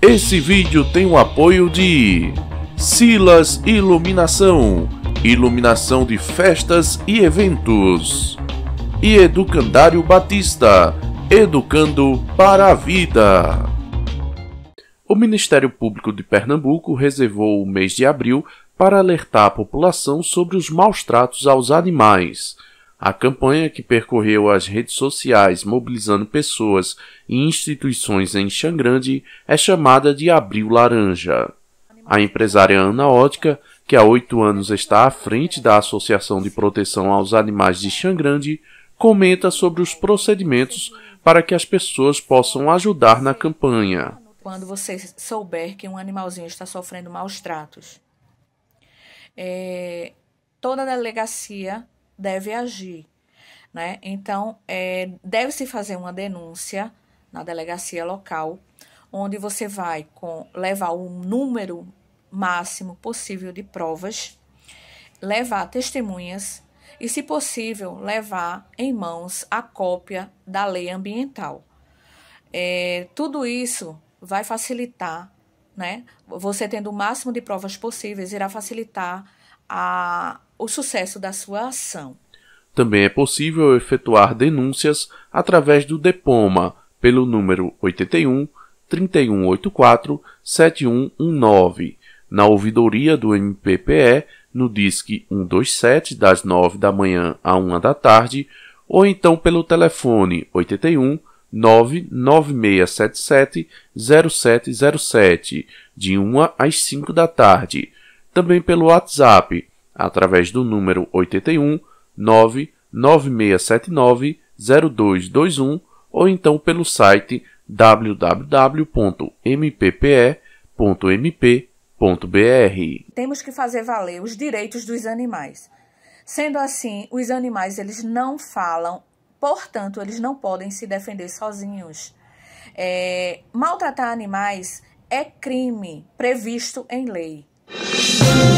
Esse vídeo tem o apoio de Silas Iluminação, iluminação de festas e eventos. E Educandário Batista, educando para a vida. O Ministério Público de Pernambuco reservou o mês de abril para alertar a população sobre os maus tratos aos animais a campanha que percorreu as redes sociais mobilizando pessoas e instituições em Xangrande é chamada de Abril Laranja. A empresária Ana Ótica, que há oito anos está à frente da Associação de Proteção aos Animais de Xangrande, comenta sobre os procedimentos para que as pessoas possam ajudar na campanha. Quando você souber que um animalzinho está sofrendo maus tratos, é, toda a delegacia deve agir. Né? Então, é, deve-se fazer uma denúncia na delegacia local, onde você vai com, levar o número máximo possível de provas, levar testemunhas e, se possível, levar em mãos a cópia da lei ambiental. É, tudo isso vai facilitar, né? Você tendo o máximo de provas possíveis, irá facilitar a, o sucesso da sua ação. Também é possível efetuar denúncias através do DEPOMA pelo número 81 3184 7119, na ouvidoria do MPPE no DISC 127 das 9 da manhã a 1 da tarde ou então pelo telefone 81 99677 0707 de 1 às 5 da tarde também pelo WhatsApp, através do número 81 99679 0221 ou então pelo site www.mppe.mp.br. Temos que fazer valer os direitos dos animais. Sendo assim, os animais eles não falam, portanto, eles não podem se defender sozinhos. É, maltratar animais é crime previsto em lei. Thank you.